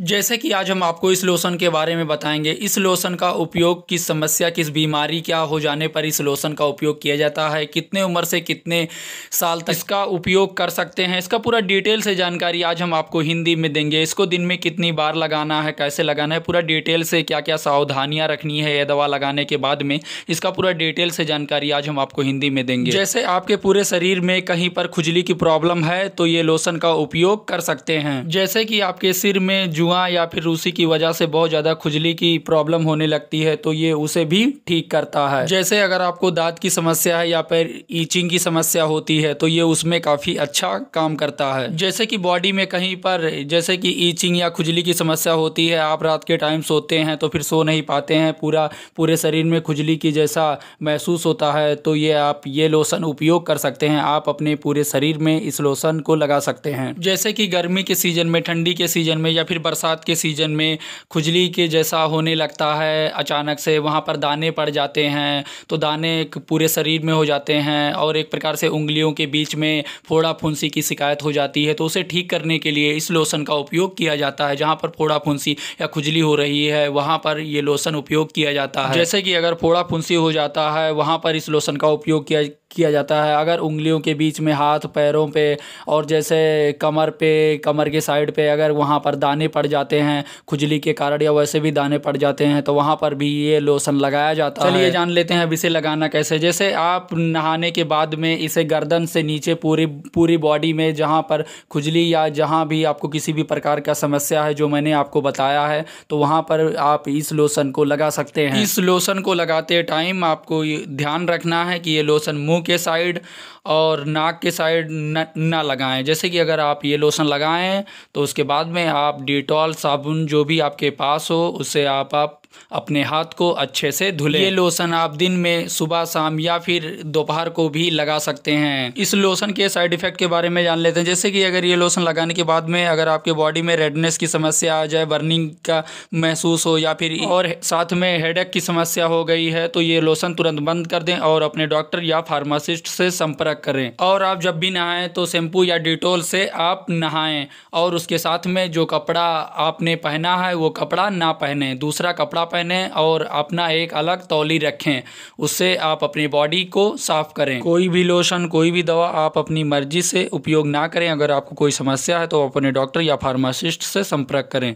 जैसे कि आज हम आपको इस लोशन के बारे में बताएंगे इस लोशन का उपयोग किस समस्या किस बीमारी क्या हो जाने पर इस लोशन का उपयोग किया जाता है कितने उम्र से कितने साल तक इसका उपयोग कर सकते हैं इसका पूरा डिटेल से जानकारी आज हम आपको हिंदी में देंगे इसको दिन में कितनी बार लगाना है कैसे लगाना है पूरा डिटेल से क्या क्या सावधानियाँ रखनी है यह दवा लगाने के बाद में इसका पूरा डिटेल से जानकारी आज हम आपको हिंदी में देंगे जैसे आपके पूरे शरीर में कहीं पर खुजली की प्रॉब्लम है तो ये लोशन का उपयोग कर सकते हैं जैसे कि आपके सिर में जू जुआं या फिर रूसी की वजह से बहुत ज़्यादा खुजली की प्रॉब्लम होने लगती है तो ये उसे भी ठीक करता है जैसे अगर आपको दांत की समस्या है या फिर ईचिंग की समस्या होती है तो ये उसमें काफ़ी अच्छा काम करता है जैसे कि बॉडी में कहीं पर जैसे कि ईचिंग या खुजली की समस्या होती है आप रात के टाइम सोते हैं तो फिर सो नहीं पाते हैं पूरा पूरे शरीर में खुजली की जैसा महसूस होता है तो ये आप ये लोशन उपयोग कर सकते हैं आप अपने पूरे शरीर में इस लोशन को लगा सकते हैं जैसे कि गर्मी के सीजन में ठंडी के सीजन में या फिर बरसात के सीज़न में खुजली के जैसा होने लगता है अचानक से वहाँ पर दाने पड़ जाते हैं तो दाने एक पूरे शरीर में हो जाते हैं और एक प्रकार से उंगलियों के बीच में फोड़ा फुंसी की शिकायत हो जाती है तो उसे ठीक करने के लिए इस लोशन का उपयोग किया जाता है जहाँ पर फोड़ा फुंसी या खुजली हो रही है वहाँ पर ये लोशन उपयोग किया जाता है जैसे कि अगर फोड़ा फुंसी हो जाता है वहाँ पर इस लोशन का उपयोग किया किया जाता है अगर उंगलियों के बीच में हाथ पैरों पे और जैसे कमर पे कमर के साइड पे अगर वहाँ पर दाने पड़ जाते हैं खुजली के कारण या वैसे भी दाने पड़ जाते हैं तो वहाँ पर भी ये लोशन लगाया जाता है चलिए जान लेते हैं अब इसे लगाना कैसे जैसे आप नहाने के बाद में इसे गर्दन से नीचे पूरी पूरी बॉडी में जहाँ पर खुजली या जहाँ भी आपको किसी भी प्रकार का समस्या है जो मैंने आपको बताया है तो वहाँ पर आप इस लोशन को लगा सकते हैं इस लोशन को लगाते टाइम आपको ध्यान रखना है कि ये लोशन मुँह मुंह के साइड और नाक के साइड ना लगाएं जैसे कि अगर आप ये लोशन लगाएं तो उसके बाद में आप डिटॉल साबुन जो भी आपके पास हो उससे आप आप अपने हाथ को अच्छे से धुले ये लोशन आप दिन में सुबह शाम या फिर दोपहर को भी लगा सकते हैं इस लोशन के साइड इफेक्ट के बारे में जान लेते हैं जैसे कि अगर ये लोशन लगाने के बाद में अगर आपके बॉडी में रेडनेस की समस्या आ जाए बर्निंग का महसूस हो या फिर और साथ में हेड की समस्या हो गई है तो ये लोशन तुरंत बंद कर दें और अपने डॉक्टर या फार्मासिस्ट से संपर्क करें और आप जब भी नहाए तो शैम्पू या डिटोल से आप नहाएं और उसके साथ में जो कपड़ा आपने पहना है वो कपड़ा ना पहने दूसरा कपड़ा कपड़ा पहनें और अपना एक अलग तौली रखें उससे आप अपनी बॉडी को साफ करें कोई भी लोशन कोई भी दवा आप अपनी मर्जी से उपयोग ना करें अगर आपको कोई समस्या है तो अपने डॉक्टर या फार्मासिस्ट से संपर्क करें